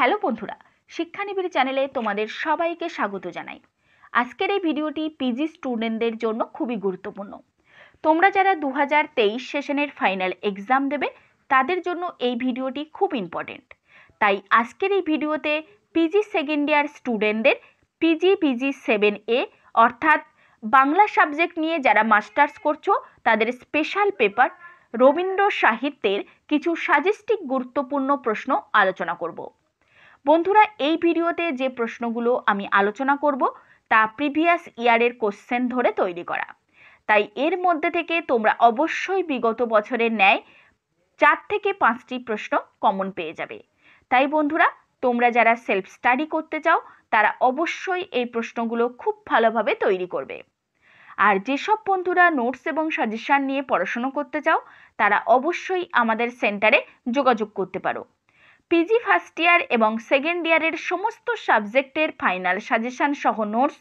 hello বন্ধুরা শিক্ষানিবিড় চ্যানেলে তোমাদের সবাইকে স্বাগত জানাই আজকের এই ভিডিওটি পিজি স্টুডেন্টদের জন্য খুবই গুরুত্বপূর্ণ তোমরা যারা দু হাজার সেশনের ফাইনাল এক্সাম দেবে তাদের জন্য এই ভিডিওটি খুব ইম্পর্টেন্ট তাই আজকের এই ভিডিওতে পিজি সেকেন্ড ইয়ার স্টুডেন্টদের পিজি পিজি সেভেন এ অর্থাৎ বাংলা সাবজেক্ট নিয়ে যারা মাস্টার্স করছো তাদের স্পেশাল পেপার রবীন্দ্র সাহিত্যের কিছু সাজেস্টিক গুরুত্বপূর্ণ প্রশ্ন আলোচনা করব বন্ধুরা এই ভিডিওতে যে প্রশ্নগুলো আমি আলোচনা করব তা প্রিভিয়াস ইয়ারের কোশ্চেন ধরে তৈরি করা তাই এর মধ্যে থেকে তোমরা অবশ্যই বিগত বছরের ন্যায় চার থেকে পাঁচটি প্রশ্ন কমন পেয়ে যাবে তাই বন্ধুরা তোমরা যারা সেলফ স্টাডি করতে চাও তারা অবশ্যই এই প্রশ্নগুলো খুব ভালোভাবে তৈরি করবে আর যেসব বন্ধুরা নোটস এবং সাজেশান নিয়ে পড়াশুনো করতে চাও তারা অবশ্যই আমাদের সেন্টারে যোগাযোগ করতে পারো পিজি ফার্স্ট ইয়ার এবং সেকেন্ড ইয়ারের সমস্ত সাবজেক্টের ফাইনাল সাজেশান সহ নোটস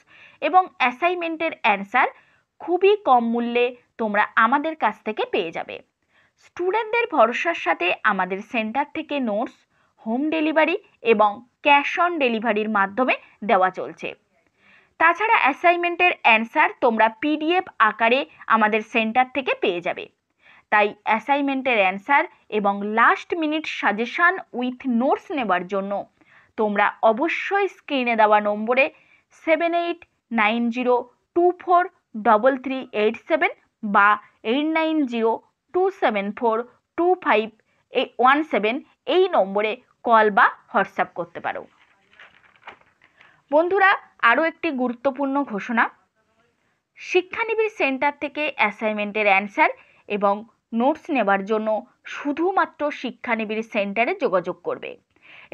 এবং অ্যাসাইনমেন্টের অ্যান্সার খুবই কম মূল্যে তোমরা আমাদের কাছ থেকে পেয়ে যাবে স্টুডেন্টদের ভরসার সাথে আমাদের সেন্টার থেকে নোটস হোম ডেলিভারি এবং ক্যাশ অন ডেলিভারির মাধ্যমে দেওয়া চলছে তাছাড়া অ্যাসাইনমেন্টের অ্যান্সার তোমরা পিডিএফ আকারে আমাদের সেন্টার থেকে পেয়ে যাবে তাই অ্যাসাইনমেন্টের অ্যান্সার এবং last minute suggestion with notes নেবার জন্য তোমরা অবশ্যই স্ক্রিনে দেওয়া নম্বরে seven eight nine zero two four double three eight seven বা eight nine zero two seven four two five one seven এই নম্বরে কল বা হোয়াটসঅ্যাপ করতে পারো বন্ধুরা আরও একটি গুরুত্বপূর্ণ ঘোষণা শিক্ষানিবিড় সেন্টার থেকে অ্যাসাইনমেন্টের অ্যান্সার এবং নোটস নেবার জন্য শুধুমাত্র শিক্ষানিবিড় সেন্টারে যোগাযোগ করবে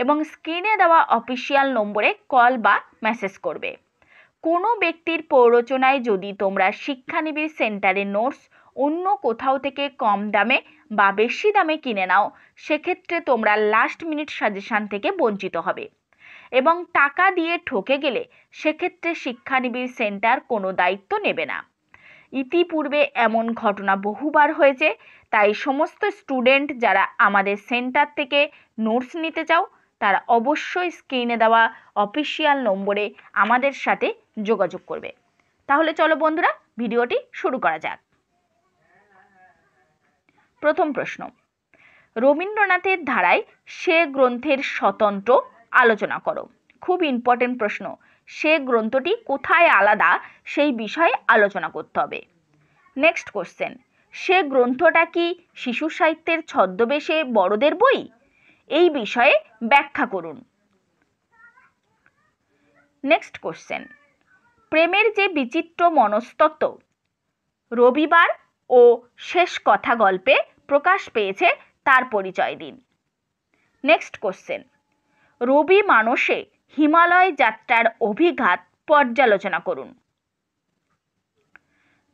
এবং স্ক্রিনে দেওয়া অফিসিয়াল নম্বরে কল বা মেসেজ করবে কোনো ব্যক্তির প্ররোচনায় যদি তোমরা শিক্ষানিবিড় সেন্টারে নোটস অন্য কোথাও থেকে কম দামে বা বেশি দামে কিনে নাও সেক্ষেত্রে তোমরা লাস্ট মিনিট সাজেশান থেকে বঞ্চিত হবে এবং টাকা দিয়ে ঠকে গেলে সেক্ষেত্রে শিক্ষানিবিড় সেন্টার কোনো দায়িত্ব নেবে না ইতিপূর্বে এমন ঘটনা বহুবার হয়েছে তাই সমস্ত স্টুডেন্ট যারা আমাদের সেন্টার থেকে নোটস নিতে চাও তারা অবশ্যই স্ক্রিনে দেওয়া অফিসিয়াল নম্বরে আমাদের সাথে যোগাযোগ করবে তাহলে চলো বন্ধুরা ভিডিওটি শুরু করা যাক প্রথম প্রশ্ন রবীন্দ্রনাথের ধারায় সে গ্রন্থের স্বতন্ত্র আলোচনা করো খুব ইম্পর্টেন্ট প্রশ্ন সে গ্রন্থটি কোথায় আলাদা সেই বিষয়ে আলোচনা করতে হবে নেক্সট কোশ্চেন সে গ্রন্থটা কি শিশু সাহিত্যের ছদ্মবেশে বড়দের বই এই বিষয়ে ব্যাখ্যা করুন নেক্সট কোশ্চেন প্রেমের যে বিচিত্র মনস্তত্ত্ব রবিবার ও শেষ কথা গল্পে প্রকাশ পেয়েছে তার পরিচয় দিন নেক্সট কোশ্চেন রবি মানসে হিমালয় যাত্রার অভিঘাত পর্যালোচনা করুন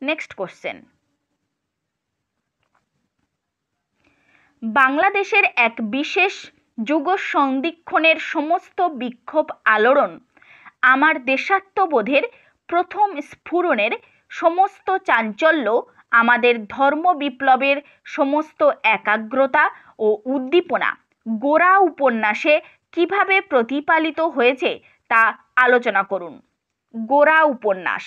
নেক্সট কোশ্চেন বাংলাদেশের এক বিশেষ যুগ সংদিক্ষণের সমস্ত বিক্ষোভ আলোড়ন আমার দেশাত্মবোধের প্রথম স্ফুরণের সমস্ত চাঞ্চল্য আমাদের ধর্ম বিপ্লবের সমস্ত একাগ্রতা ও উদ্দীপনা গোড়া উপন্যাসে কিভাবে প্রতিপালিত হয়েছে তা আলোচনা করুন গোরা উপন্যাস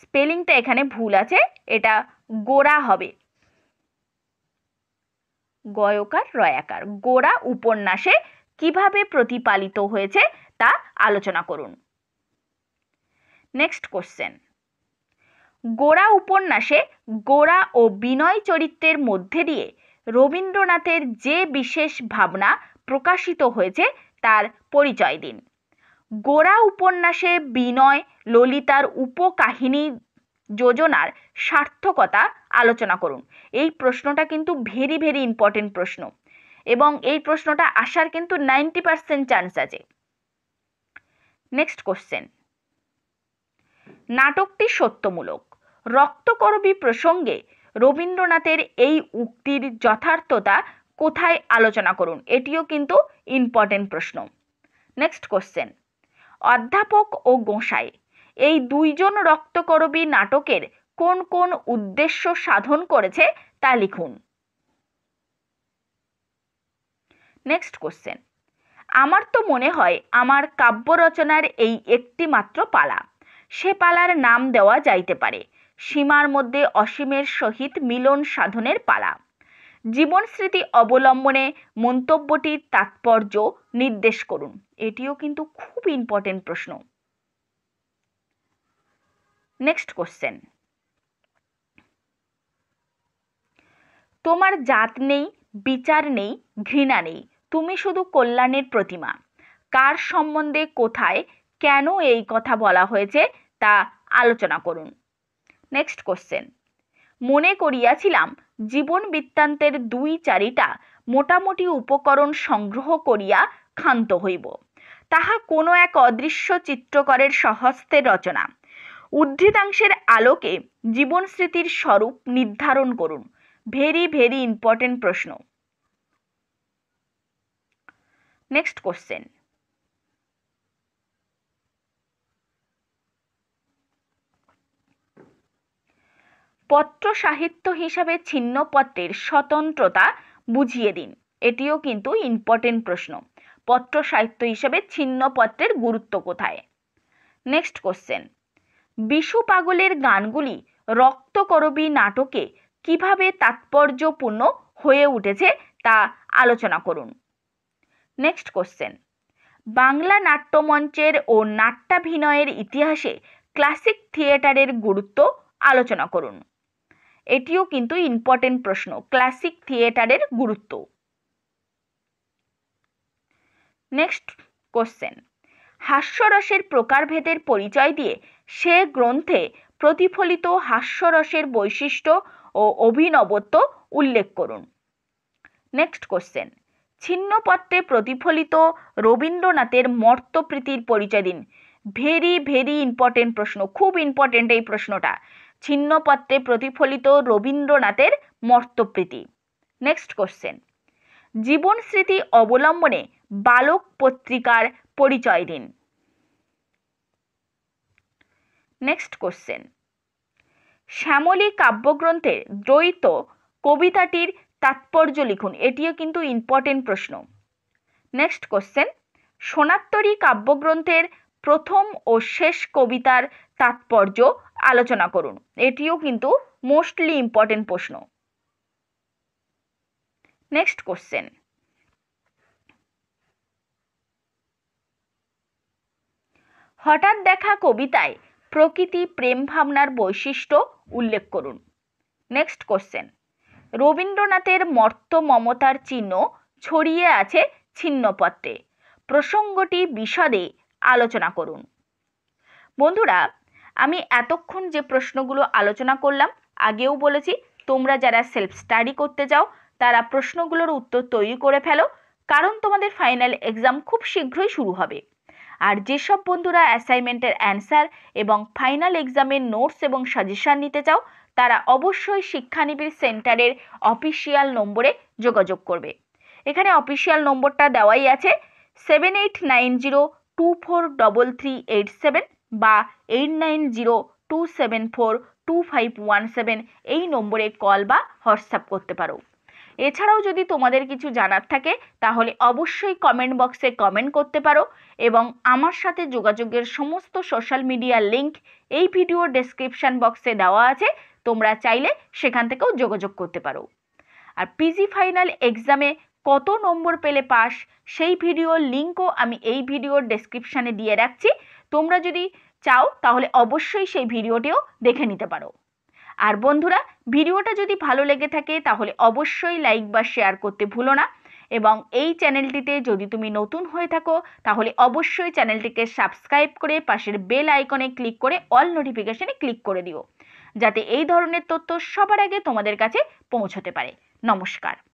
স্পেলিংটা এখানে ভুল আছে এটা গোরা হবে গয়কার রয়াকার গোরা উপন্যাসে কিভাবে প্রতিপালিত হয়েছে তা আলোচনা করুন নেক্সট কোশ্চেন গোরা উপন্যাসে গোরা ও বিনয় চরিত্রের মধ্যে দিয়ে রবীন্দ্রনাথের যে বিশেষ ভাবনা প্রকাশিত হয়েছে তার পরিচয় দিন গোড়া উপন্যাসে বিনয় ললিতার উপকাহিনী যোজনার সার্থকতা আলোচনা করুন এই প্রশ্নটা কিন্তু ভেরি ভেরি ইম্পর্টেন্ট প্রশ্ন এবং এই প্রশ্নটা আসার কিন্তু নাইনটি পার্সেন্ট চান্স আছে নেক্সট কোশ্চেন নাটকটি সত্যমূলক রক্তকরবী প্রসঙ্গে রবীন্দ্রনাথের এই উক্তির যথার্থতা কোথায় আলোচনা করুন এটিও কিন্তু ইম্পর্টেন্ট প্রশ্ন নেক্সট কোশ্চেন অধ্যাপক ও গোসাই এই দুইজন রক্তকরবী নাটকের কোন কোন উদ্দেশ্য সাধন করেছে তা লিখুন নেক্সট কোশ্চেন আমার তো মনে হয় আমার কাব্য রচনার এই একটি মাত্র পালা সে পালার নাম দেওয়া যাইতে পারে সীমার মধ্যে অসীমের সহিত মিলন সাধনের পালা জীবন স্মৃতি অবলম্বনে মন্তব্যটির তাৎপর্য নির্দেশ করুন এটিও কিন্তু খুব ইম্পর্টেন্ট প্রশ্ন নেক্সট কোশ্চেন তোমার জাত নেই বিচার নেই ঘৃণা নেই তুমি শুধু কল্যাণের প্রতিমা কার সম্বন্ধে কোথায় কেন এই কথা বলা হয়েছে তা আলোচনা করুন নেক্সট কোশ্চেন মনে করিয়াছিলাম জীবন বৃত্তান্তের দুই চারিটা মোটামুটি উপকরণ সংগ্রহ করিয়া ক্ষান্ত হইব তাহা কোনো এক অদৃশ্য চিত্রকরের সহস্তে রচনা উদ্ধৃতাংশের আলোকে জীবন স্মৃতির স্বরূপ নির্ধারণ করুন ভেরি ভেরি ইম্পর্টেন্ট প্রশ্ন নেক্সট কোশ্চেন পত্র সাহিত্য হিসাবে ছিন্নপত্রের স্বতন্ত্রতা বুঝিয়ে দিন এটিও কিন্তু ইম্পর্টেন্ট প্রশ্ন পত্র সাহিত্য হিসাবে ছিন্নপত্রের গুরুত্ব কোথায় নেক্সট কোশ্চেন বিশু পাগলের গানগুলি রক্তকরবী নাটকে কিভাবে তাৎপর্যপূর্ণ হয়ে উঠেছে তা আলোচনা করুন নেক্সট কোশ্চেন বাংলা নাট্যমঞ্চের ও নাট্যাভিনয়ের ইতিহাসে ক্লাসিক থিয়েটারের গুরুত্ব আলোচনা করুন এটিও কিন্তু ইম্পর্টেন্ট প্রশ্ন ক্লাসিক থিয়েটারের গুরুত্ব নেক্সট কোশ্চেন হাস্যরসের প্রকারভেদের পরিচয় দিয়ে সে গ্রন্থে প্রতিফলিত হাস্যরসের বৈশিষ্ট্য ও অভিনবত্ব উল্লেখ করুন নেক্সট কোশ্চেন ছিন্নপত্রে প্রতিফলিত রবীন্দ্রনাথের মর্তপ্রীতির পরিচয় দিন ভেরি ভেরি ইম্পর্টেন্ট প্রশ্ন খুব ইম্পর্টেন্ট এই প্রশ্নটা ছিন্নপত্রে প্রতিফলিত রবীন্দ্রনাথের মর্তপ্রীতি নেক্সট কোশ্চেন জীবন স্মৃতি অবলম্বনে বালক পত্রিকার পরিচয় দিন নেক্সট কোশ্চেন শ্যামলী কাব্যগ্রন্থের দ্বৈত কবিতাটির তাৎপর্য লিখুন এটিও কিন্তু ইম্পর্টেন্ট প্রশ্ন নেক্সট কোশ্চেন সোনাত্তরী কাব্যগ্রন্থের প্রথম ও শেষ কবিতার তাৎপর্য আলোচনা করুন এটিও কিন্তু মোস্টলি ইম্পর্টেন্ট প্রশ্ন নেক্সট কোশ্চেন হঠাৎ দেখা কবিতায় প্রকৃতি প্রেম ভাবনার বৈশিষ্ট্য উল্লেখ করুন নেক্সট কোশ্চেন রবীন্দ্রনাথের মর্ত মমতার চিহ্ন ছড়িয়ে আছে ছিন্নপত্রে প্রসঙ্গটি বিশদে আলোচনা করুন বন্ধুরা আমি এতক্ষণ যে প্রশ্নগুলো আলোচনা করলাম আগেও বলেছি তোমরা যারা সেলফ স্টাডি করতে যাও তারা প্রশ্নগুলোর উত্তর তৈরি করে ফেলো কারণ তোমাদের ফাইনাল এক্সাম খুব শীঘ্রই শুরু হবে আর যেসব বন্ধুরা অ্যাসাইনমেন্টের অ্যান্সার এবং ফাইনাল এক্সামের নোটস এবং সাজেশান নিতে চাও তারা অবশ্যই শিক্ষানিবিড় সেন্টারের অফিসিয়াল নম্বরে যোগাযোগ করবে এখানে অফিসিয়াল নম্বরটা দেওয়াই আছে seven eight nine zero two four double three eight seven বা eight nine zero two seven four two five one seven এই নম্বরে কল বা হোয়াটসঅ্যাপ করতে পারো এছাড়াও যদি তোমাদের কিছু জানার থাকে তাহলে অবশ্যই কমেন্ট বক্সে কমেন্ট করতে পারো এবং আমার সাথে যোগাযোগের সমস্ত সোশ্যাল মিডিয়ার লিঙ্ক এই ভিডিওর ডেসক্রিপশান বক্সে দেওয়া আছে তোমরা চাইলে সেখান থেকেও যোগাযোগ করতে পারো আর পিজি ফাইনাল এক্সামে কত নম্বর পেলে পাস সেই ভিডিওর লিঙ্কও আমি এই ভিডিওর ডেসক্রিপশানে দিয়ে রাখছি তোমরা যদি চাও তাহলে অবশ্যই সেই ভিডিওটিও দেখে নিতে পারো আর বন্ধুরা ভিডিওটা যদি ভালো লেগে থাকে তাহলে অবশ্যই লাইক বা শেয়ার করতে ভুলো না এবং এই চ্যানেলটিতে যদি তুমি নতুন হয়ে থাকো তাহলে অবশ্যই চ্যানেলটিকে সাবস্ক্রাইব করে পাশের বেল আইকনে ক্লিক করে অল নোটিফিকেশানে ক্লিক করে দিও যাতে এই ধরনের তথ্য সবার আগে তোমাদের কাছে পৌঁছতে পারে নমস্কার